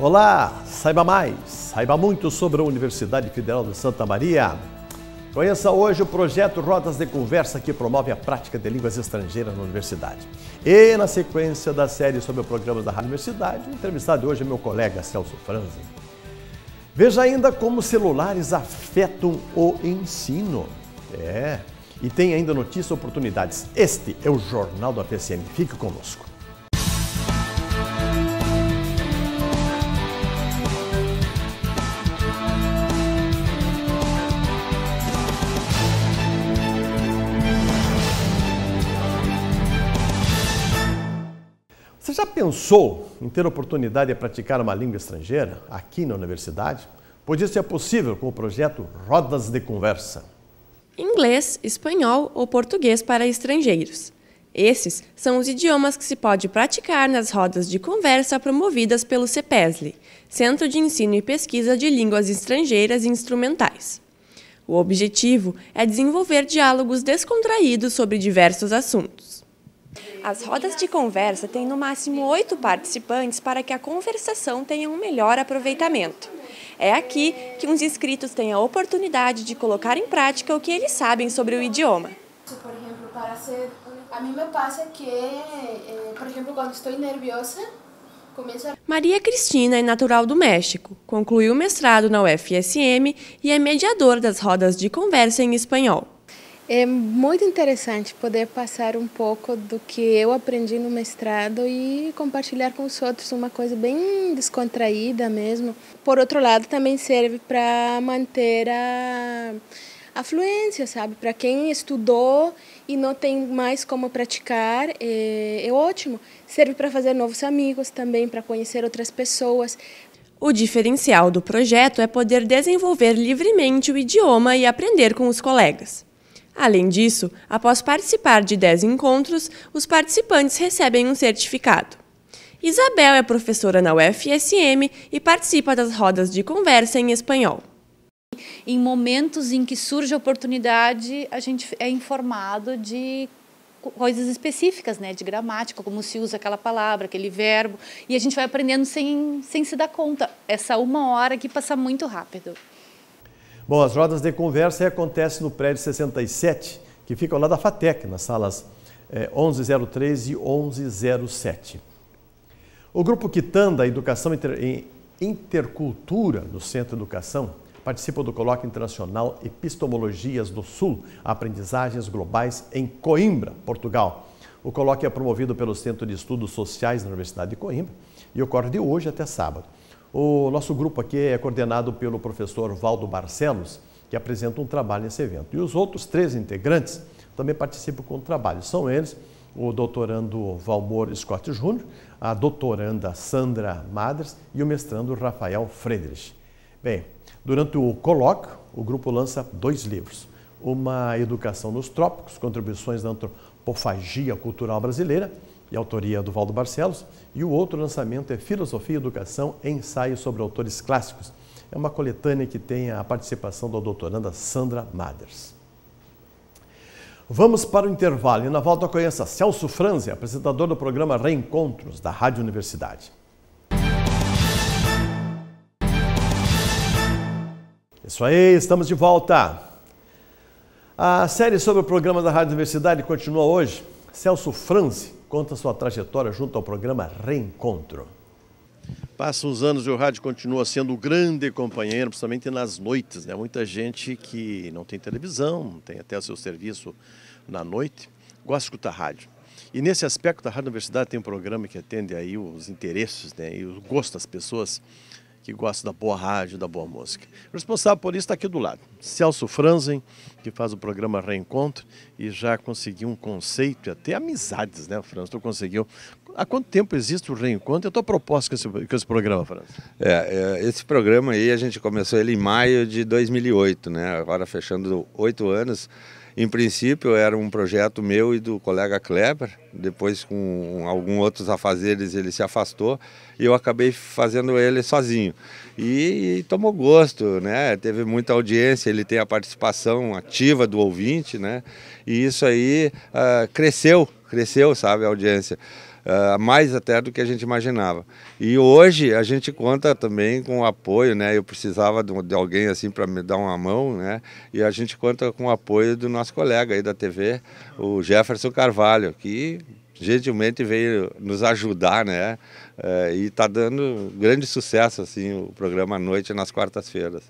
Olá, saiba mais, saiba muito sobre a Universidade Federal de Santa Maria. Conheça hoje o projeto Rodas de Conversa que promove a prática de línguas estrangeiras na universidade. E na sequência da série sobre o programa da Rádio Universidade, entrevistado hoje é meu colega Celso Franzi. Veja ainda como celulares afetam o ensino. É, e tem ainda notícias e oportunidades. Este é o Jornal da PCM. Fique conosco. pensou em ter oportunidade de praticar uma língua estrangeira aqui na universidade? Podia ser possível com o projeto Rodas de Conversa. Inglês, espanhol ou português para estrangeiros. Esses são os idiomas que se pode praticar nas rodas de conversa promovidas pelo CEPESLE, Centro de Ensino e Pesquisa de Línguas Estrangeiras e Instrumentais. O objetivo é desenvolver diálogos descontraídos sobre diversos assuntos. As rodas de conversa têm no máximo oito participantes para que a conversação tenha um melhor aproveitamento. É aqui que os inscritos têm a oportunidade de colocar em prática o que eles sabem sobre o idioma. Por exemplo, para ser... A mim me passa que, eh, por exemplo, quando estou nerviosa, Maria Cristina é natural do México, concluiu o mestrado na UFSM e é mediadora das rodas de conversa em espanhol. É muito interessante poder passar um pouco do que eu aprendi no mestrado e compartilhar com os outros uma coisa bem descontraída mesmo. Por outro lado, também serve para manter a, a fluência, sabe? Para quem estudou e não tem mais como praticar, é, é ótimo. Serve para fazer novos amigos também, para conhecer outras pessoas, o diferencial do projeto é poder desenvolver livremente o idioma e aprender com os colegas. Além disso, após participar de 10 encontros, os participantes recebem um certificado. Isabel é professora na UFSM e participa das rodas de conversa em espanhol. Em momentos em que surge a oportunidade, a gente é informado de coisas específicas, né, de gramática, como se usa aquela palavra, aquele verbo, e a gente vai aprendendo sem, sem se dar conta. Essa uma hora que passa muito rápido. Bom, as rodas de conversa acontecem no prédio 67, que fica lá da FATEC, nas salas é, eh, 1103 e 1107. O Grupo Quitanda Educação Inter... Intercultura do Centro Educação participa do Colóquio Internacional Epistemologias do Sul, Aprendizagens Globais em Coimbra, Portugal. O colóquio é promovido pelo Centro de Estudos Sociais da Universidade de Coimbra e ocorre de hoje até sábado. O nosso grupo aqui é coordenado pelo professor Valdo Barcelos, que apresenta um trabalho nesse evento. E os outros três integrantes também participam com o trabalho. São eles o doutorando Valmor Scott Jr., a doutoranda Sandra Madres e o mestrando Rafael Friedrich. Bem, durante o colóquio, o grupo lança dois livros. Uma Educação nos Trópicos, Contribuições da Antropofagia Cultural Brasileira e autoria do Valdo Barcelos, e o outro lançamento é Filosofia e Educação, Ensaios sobre Autores Clássicos. É uma coletânea que tem a participação da doutoranda Sandra Maders. Vamos para o intervalo e na volta conheça Celso Franzi, apresentador do programa Reencontros da Rádio Universidade. Isso aí, estamos de volta. A série sobre o programa da Rádio Universidade continua hoje. Celso Franzi conta sua trajetória junto ao programa Reencontro. Passam os anos e o rádio continua sendo o grande companheiro, principalmente nas noites. Né? Muita gente que não tem televisão, tem até o seu serviço na noite, gosta de escutar rádio. E nesse aspecto, a Rádio Universidade tem um programa que atende aí os interesses né, e o gosto das pessoas que gosta da boa rádio, da boa música. O responsável por isso está aqui do lado. Celso Franzen, que faz o programa Reencontro e já conseguiu um conceito e até amizades, né, Franzen? Tu conseguiu. Há quanto tempo existe o Reencontro e a tua proposta com esse, com esse programa, Franzen? É, é, esse programa aí a gente começou ele em maio de 2008, né? Agora fechando oito anos. Em princípio era um projeto meu e do colega Kleber, depois com alguns outros afazeres ele se afastou e eu acabei fazendo ele sozinho. E, e tomou gosto, né? teve muita audiência, ele tem a participação ativa do ouvinte, né? e isso aí uh, cresceu, cresceu, sabe, a audiência uh, mais até do que a gente imaginava. E hoje a gente conta também com o apoio, né? Eu precisava de, de alguém assim para me dar uma mão, né? E a gente conta com o apoio do nosso colega aí da TV, o Jefferson Carvalho, que gentilmente veio nos ajudar, né? Eh, e está dando grande sucesso assim o programa à noite nas quartas-feiras.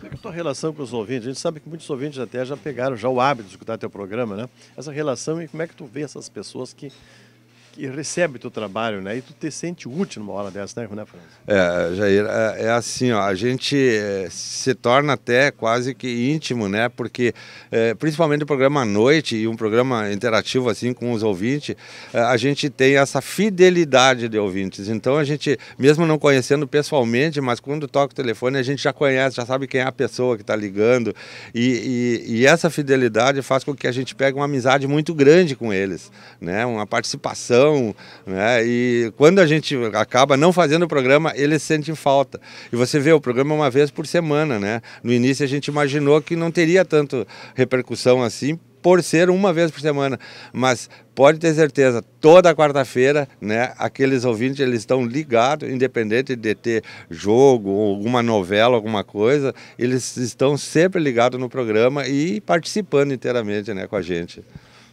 Como é que é a tua relação com os ouvintes? A gente sabe que muitos ouvintes até já pegaram já o hábito de escutar teu programa, né? Essa relação e como é que tu vê essas pessoas que que recebe teu trabalho, né? E tu te sente útil numa hora dessa, né, Renan É, Jair, é, é, assim, ó, a gente eh, se torna até quase que íntimo, né? Porque, é, principalmente o programa à noite e um programa interativo, assim, com os ouvintes, eh, a gente tem essa fidelidade de ouvintes. Então, a gente, mesmo não conhecendo pessoalmente, mas quando toca o telefone, a gente já conhece, já sabe quem é a pessoa que está ligando. E, e, e essa fidelidade faz com que a gente pegue uma amizade muito grande com eles, né? Uma participação né? E quando a gente acaba não fazendo o programa, eles sentem falta. E você vê, o programa é uma vez por semana, né? No início a gente imaginou que não teria tanto repercussão assim, por ser uma vez por semana, mas pode ter certeza, toda quarta-feira, né, aqueles ouvintes eles estão ligados, independente de ter jogo, alguma novela, alguma coisa, eles estão sempre ligados no programa e participando inteiramente, né, com a gente.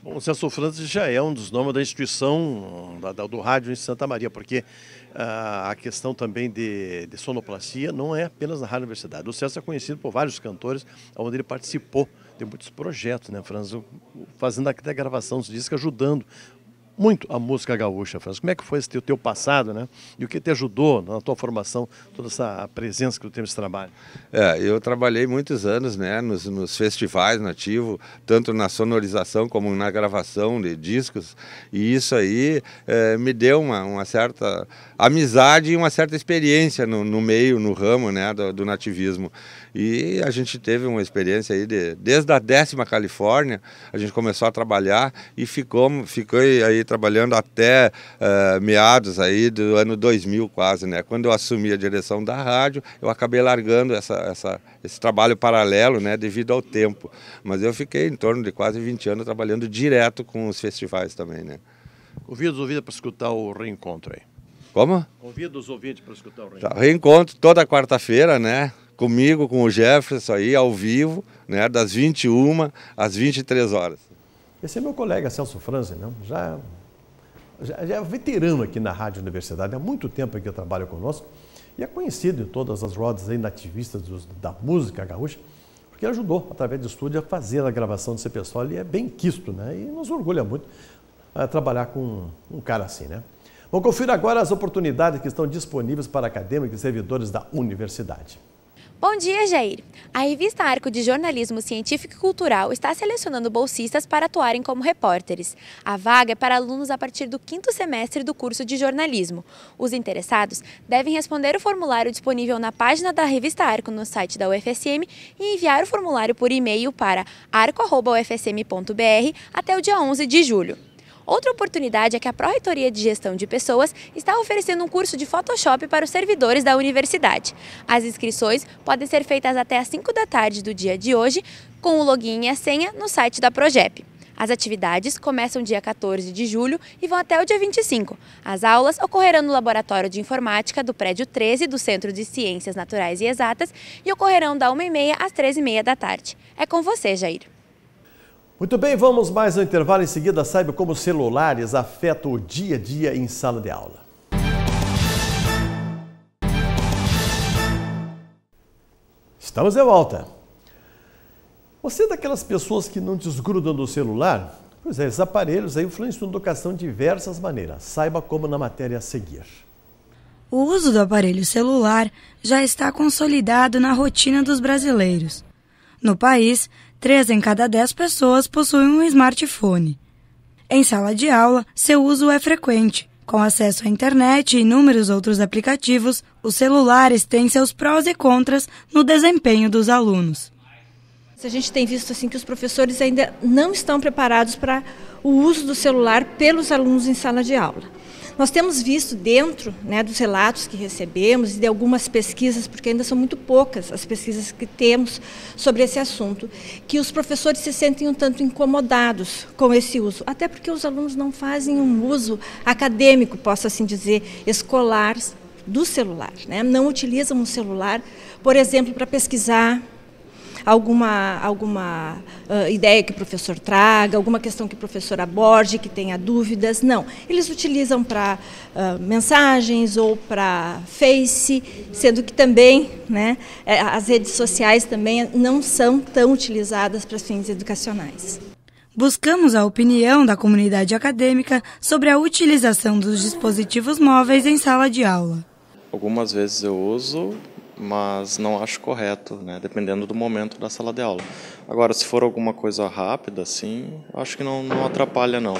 Bom, o Celso Francis já é um dos nomes da instituição da, do rádio em Santa Maria, porque ah, a questão também de, de, sonoplastia não é apenas na Rádio Universidade. O Celso é conhecido por vários cantores, onde ele participou de muitos projetos, né, Franz? Fazendo aqui da gravação dos discos, ajudando muito a música gaúcha, Francisco. Como é que foi esse, o teu passado, né? E o que te ajudou na tua formação, toda essa presença que tu teve nesse trabalho? É, eu trabalhei muitos anos, né, nos, nos festivais nativos, tanto na sonorização como na gravação de discos, e isso aí é, me deu uma, uma certa amizade e uma certa experiência no, no meio, no ramo né, do, do, nativismo. E a gente teve uma experiência aí de, desde a décima Califórnia, a gente começou a trabalhar e ficou, ficou aí trabalhando até uh, meados aí do ano 2000 quase, né? Quando eu assumi a direção da rádio, eu acabei largando essa, essa, esse trabalho paralelo, né, devido ao tempo. Mas eu fiquei em torno de quase 20 anos trabalhando direto com os festivais também, né? Convido os ouvidos para escutar o reencontro aí. Como? Convido os ouvintes para escutar o reencontro. Tá, reencontro toda quarta-feira, né? Comigo, com o Jefferson aí, ao vivo, né? Das 21 às 23 horas. Esse é meu colega Celso Franzen, né? Já, já, já é veterano aqui na Rádio Universidade, há muito tempo que trabalha conosco e é conhecido em todas as rodas aí nativistas dos, da música gaúcha, porque ajudou, através do estúdio, a fazer a gravação desse pessoal e é bem quisto, né? E nos orgulha muito eh, trabalhar com um cara assim, né? Vou confira agora as oportunidades que estão disponíveis para acadêmicos e servidores da universidade. Bom dia, Jair. A revista Arco de Jornalismo Científico e Cultural está selecionando bolsistas para atuarem como repórteres. A vaga é para alunos a partir do quinto semestre do curso de jornalismo. Os interessados devem responder o formulário disponível na página da revista Arco no site da UFSM e enviar o formulário por e-mail para arco.ufsm.br até o dia 11 de julho. Outra oportunidade é que a Pró-Reitoria de Gestão de Pessoas está oferecendo um curso de Photoshop para os servidores da universidade. As inscrições podem ser feitas até às 5 da tarde do dia de hoje, com o login e a senha no site da Progep. As atividades começam dia 14 de julho e vão até o dia 25. As aulas ocorrerão no Laboratório de Informática do Prédio 13 do Centro de Ciências Naturais e Exatas e ocorrerão da 1h30 às 13h30 da tarde. É com você, Jair. Muito bem, vamos mais ao intervalo. Em seguida, saiba como celulares afetam o dia a dia em sala de aula. Estamos de volta. Você é daquelas pessoas que não desgrudam do celular? Pois é, esses aparelhos influenciam a educação de diversas maneiras. Saiba como na matéria a seguir. O uso do aparelho celular já está consolidado na rotina dos brasileiros. No país, 3 em cada 10 pessoas possuem um smartphone. Em sala de aula, seu uso é frequente. Com acesso à internet e inúmeros outros aplicativos, os celulares têm seus prós e contras no desempenho dos alunos. A gente tem visto assim que os professores ainda não estão preparados para o uso do celular pelos alunos em sala de aula. Nós temos visto dentro né, dos relatos que recebemos e de algumas pesquisas, porque ainda são muito poucas as pesquisas que temos sobre esse assunto, que os professores se sentem um tanto incomodados com esse uso, até porque os alunos não fazem um uso acadêmico, posso assim dizer, escolar do celular, né? não utilizam o celular, por exemplo, para pesquisar, alguma, alguma uh, ideia que o professor traga, alguma questão que o professor aborde, que tenha dúvidas. Não. Eles utilizam para uh, mensagens ou para Face, sendo que também né, é, as redes sociais também não são tão utilizadas para fins educacionais. Buscamos a opinião da comunidade acadêmica sobre a utilização dos dispositivos móveis em sala de aula. Algumas vezes eu uso, mas não acho correto, né? dependendo do momento da sala de aula. Agora, se for alguma coisa rápida, assim, acho que não, não atrapalha, não.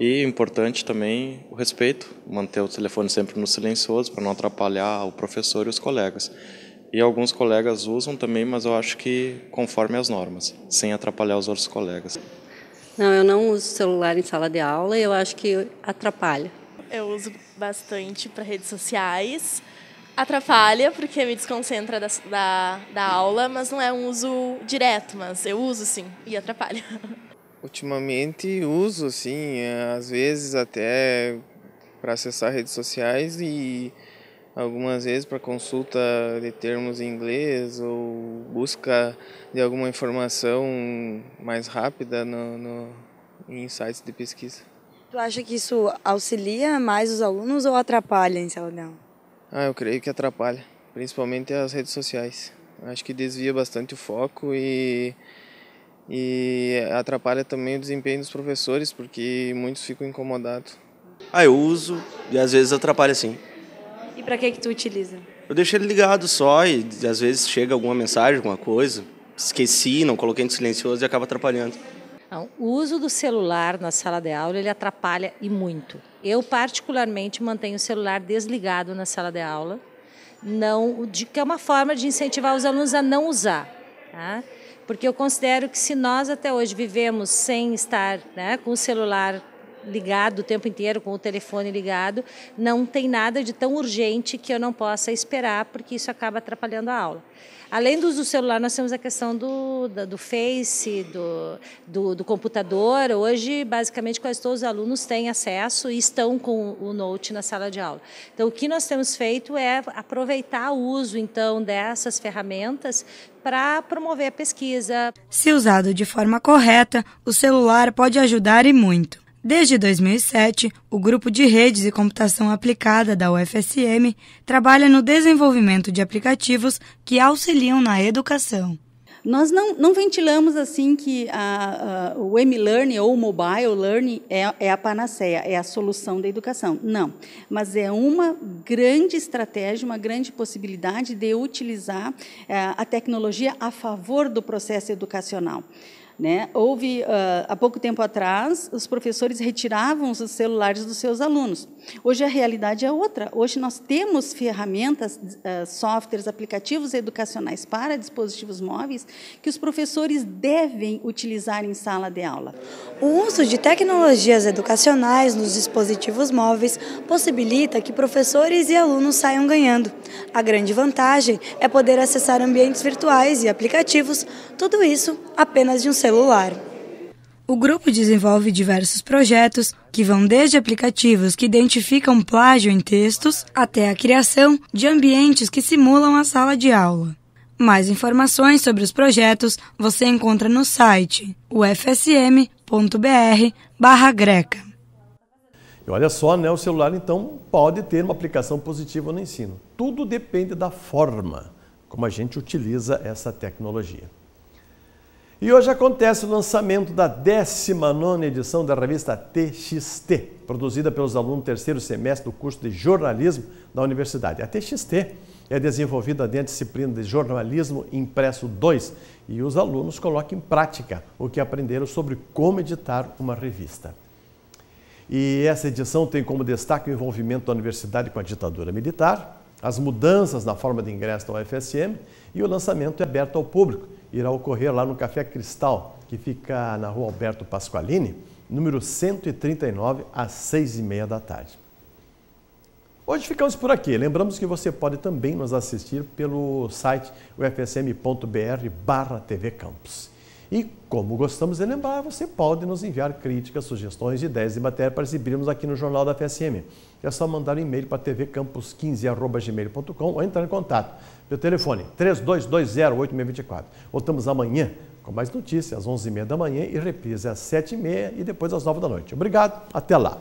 E importante também o respeito, manter o telefone sempre no silencioso para não atrapalhar o professor e os colegas. E alguns colegas usam também, mas eu acho que conforme as normas, sem atrapalhar os outros colegas. Não, eu não uso celular em sala de aula, eu acho que atrapalha. Eu uso bastante para redes sociais, atrapalha porque me desconcentra da, da, da, aula, mas não é um uso direto, mas eu uso sim e atrapalha. Ultimamente uso sim, é, às vezes até para acessar redes sociais e algumas vezes para consulta de termos em inglês ou busca de alguma informação mais rápida no, no, em sites de pesquisa. Tu acha que isso auxilia mais os alunos ou atrapalha em sala de aula? Ah, eu creio que atrapalha, principalmente as redes sociais. Acho que desvia bastante o foco e, e atrapalha também o desempenho dos professores, porque muitos ficam incomodados. Ah, eu uso e às vezes atrapalha sim. E para que que tu utiliza? Eu deixo ele ligado só e às vezes chega alguma mensagem, alguma coisa, esqueci, não coloquei no silencioso e acaba atrapalhando. Não, o uso do celular na sala de aula ele atrapalha e muito. Eu particularmente mantenho o celular desligado na sala de aula, não, de, que é uma forma de incentivar os alunos a não usar, tá? porque eu considero que se nós até hoje vivemos sem estar né, com o celular ligado o tempo inteiro, com o telefone ligado, não tem nada de tão urgente que eu não possa esperar, porque isso acaba atrapalhando a aula. Além do uso do celular, nós temos a questão do, do, do Face, do, do, do, computador. Hoje, basicamente, quase todos os alunos têm acesso e estão com o Note na sala de aula. Então, o que nós temos feito é aproveitar o uso, então, dessas ferramentas para promover a pesquisa. Se usado de forma correta, o celular pode ajudar e muito. Desde 2007, o Grupo de Redes e Computação Aplicada da UFSM trabalha no desenvolvimento de aplicativos que auxiliam na educação. Nós não, não ventilamos assim que a, a, o M-Learning ou o Mobile Learning é, é a panaceia, é a solução da educação. Não. Mas é uma grande estratégia, uma grande possibilidade de utilizar eh, a tecnologia a favor do processo educacional. Né? Houve, uh, há pouco tempo atrás, os professores retiravam os celulares dos seus alunos. Hoje a realidade é outra. Hoje nós temos ferramentas, uh, softwares, aplicativos educacionais para dispositivos móveis que os professores devem utilizar em sala de aula. O uso de tecnologias educacionais nos dispositivos móveis possibilita que professores e alunos saiam ganhando. A grande vantagem é poder acessar ambientes virtuais e aplicativos, tudo isso apenas de um celular celular. O grupo desenvolve diversos projetos que vão desde aplicativos que identificam plágio em textos até a criação de ambientes que simulam a sala de aula. Mais informações sobre os projetos você encontra no site ufsm.br/greca. E olha só, né, o celular então pode ter uma aplicação positiva no ensino. Tudo depende da forma como a gente utiliza essa tecnologia. E hoje acontece o lançamento da 19 edição da revista TXT, produzida pelos alunos do terceiro semestre do curso de jornalismo da universidade. A TXT é desenvolvida dentro da disciplina de jornalismo impresso 2 e os alunos colocam em prática o que aprenderam sobre como editar uma revista. E essa edição tem como destaque o envolvimento da universidade com a ditadura militar, as mudanças na forma de ingresso da UFSM e o lançamento é aberto ao público irá ocorrer lá no Café Cristal, que fica na rua Alberto Pasqualini, número 139, às 6h30 da tarde. Hoje ficamos por aqui. Lembramos que você pode também nos assistir pelo site ufsm.br barra TV e, como gostamos de lembrar, você pode nos enviar críticas, sugestões, ideias e matéria para exibirmos aqui no Jornal da FSM. É só mandar um e-mail para tvcampus15.gmail.com ou entrar em contato. Meu telefone, 32208624. Voltamos amanhã com mais notícias às 11h30 da manhã e reprise às 7h30 e depois às 9 da noite. Obrigado, até lá.